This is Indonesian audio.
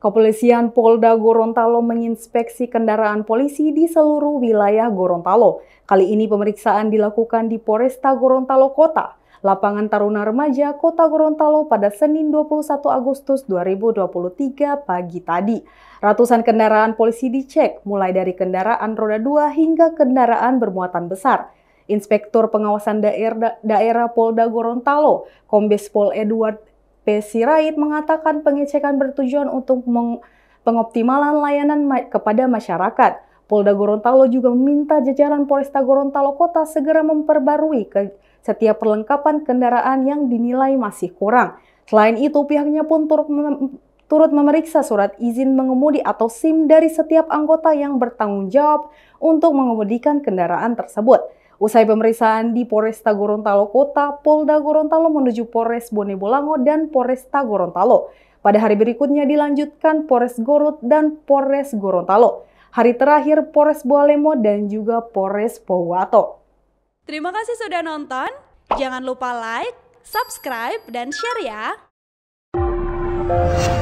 Kepolisian Polda Gorontalo menginspeksi kendaraan polisi di seluruh wilayah Gorontalo. Kali ini pemeriksaan dilakukan di Poresta Gorontalo Kota, lapangan Taruna Remaja Kota Gorontalo pada Senin 21 Agustus 2023 pagi tadi. Ratusan kendaraan polisi dicek, mulai dari kendaraan roda 2 hingga kendaraan bermuatan besar. Inspektur Pengawasan Daerah, Daerah Polda Gorontalo, Kombes Pol Edward P. Sirait mengatakan pengecekan bertujuan untuk pengoptimalan layanan ma kepada masyarakat. Polda Gorontalo juga meminta jajaran Polresta Gorontalo Kota segera memperbarui ke setiap perlengkapan kendaraan yang dinilai masih kurang. Selain itu, pihaknya pun turut, mem turut memeriksa surat izin mengemudi atau SIM dari setiap anggota yang bertanggung jawab untuk mengemudikan kendaraan tersebut. Usai pemeriksaan di Polresta Gorontalo Kota, Polda Gorontalo menuju Polres Bone Bolango dan Polresta Gorontalo. Pada hari berikutnya dilanjutkan Polres Gorut dan Polres Gorontalo. Hari terakhir Polres Boalemo dan juga Polres Powato. Terima kasih sudah nonton. Jangan lupa like, subscribe, dan share ya.